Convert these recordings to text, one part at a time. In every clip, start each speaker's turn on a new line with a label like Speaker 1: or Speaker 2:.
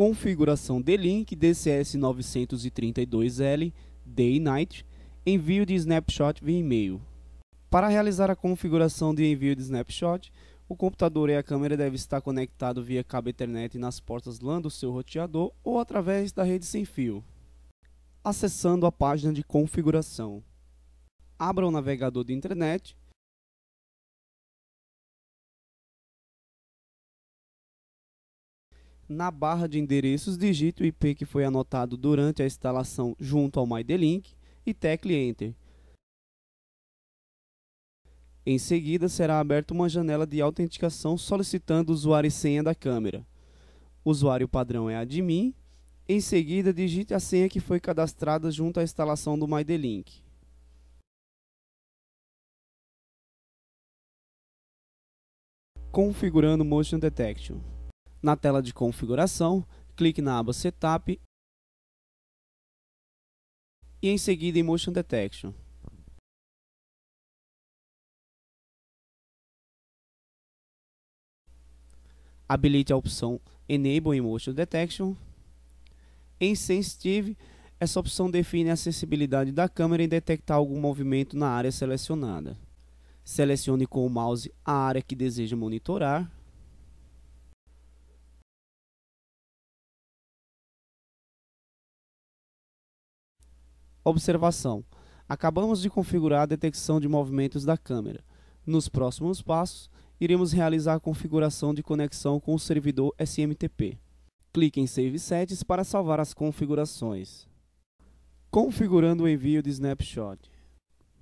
Speaker 1: configuração d link DCS-932L Day Night, envio de snapshot via e-mail. Para realizar a configuração de envio de snapshot, o computador e a câmera devem estar conectados via cabo Ethernet nas portas LAN do seu roteador ou através da rede sem fio. Acessando a página de configuração. Abra o navegador de internet na barra de endereços, digite o IP que foi anotado durante a instalação junto ao MyDelink e tecle Enter. Em seguida, será aberta uma janela de autenticação solicitando usuário e senha da câmera. O usuário padrão é admin. Em seguida, digite a senha que foi cadastrada junto à instalação do MyDelink. Configurando Motion Detection. Na tela de configuração, clique na aba Setup e em seguida
Speaker 2: em Motion Detection.
Speaker 1: Habilite a opção Enable Motion Detection. Em Sensitive, essa opção define a sensibilidade da câmera em detectar algum movimento na área selecionada. Selecione com o mouse a área que deseja monitorar Observação: Acabamos de configurar a detecção de movimentos da câmera. Nos próximos passos, iremos realizar a configuração de conexão com o servidor SMTP. Clique em Save Settings para salvar as configurações. Configurando o envio de snapshot.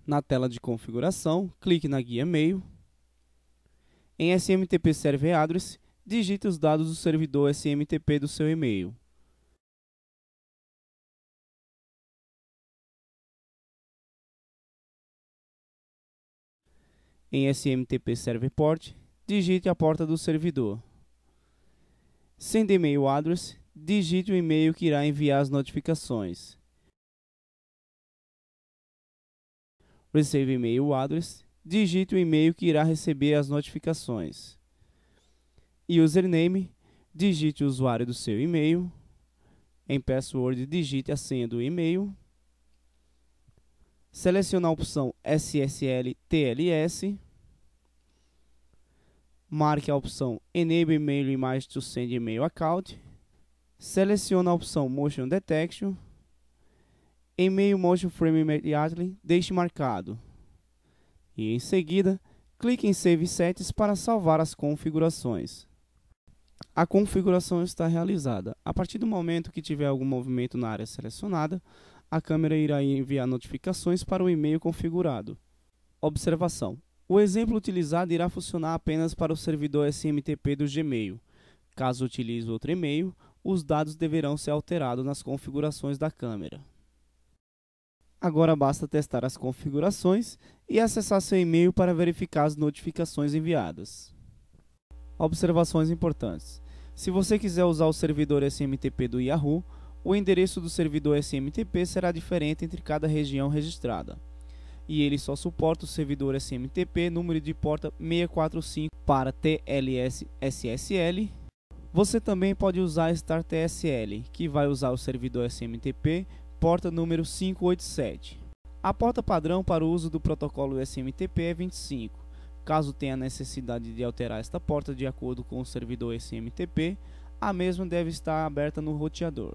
Speaker 1: Na tela de configuração, clique na guia mail Em SMTP Server Address, digite os dados do servidor SMTP do seu e-mail. em SMTP Server Port, digite a porta do servidor. Send email address, digite o e-mail que irá enviar as notificações. Receive email address, digite o e-mail que irá receber as notificações. Username, digite o usuário do seu e-mail. Em password, digite a senha do e-mail selecionar a opção SSL TLS, marque a opção Enable Email Image to Send Email Account, selecione a opção Motion Detection, Email Motion Frame Immediately, deixe marcado. E em seguida, clique em Save Settings para salvar as configurações. A configuração está realizada. A partir do momento que tiver algum movimento na área selecionada, a câmera irá enviar notificações para o e-mail configurado. Observação: O exemplo utilizado irá funcionar apenas para o servidor SMTP do Gmail. Caso utilize outro e-mail, os dados deverão ser alterados nas configurações da câmera. Agora basta testar as configurações e acessar seu e-mail para verificar as notificações enviadas. Observações importantes: Se você quiser usar o servidor SMTP do Yahoo, o endereço do servidor SMTP será diferente entre cada região registrada. E ele só suporta o servidor SMTP número de porta 645 para TLS SSL. Você também pode usar Star TSL, que vai usar o servidor SMTP porta número 587. A porta padrão para o uso do protocolo SMTP é 25. Caso tenha necessidade de alterar esta porta de acordo com o servidor SMTP, a mesma deve estar aberta no roteador.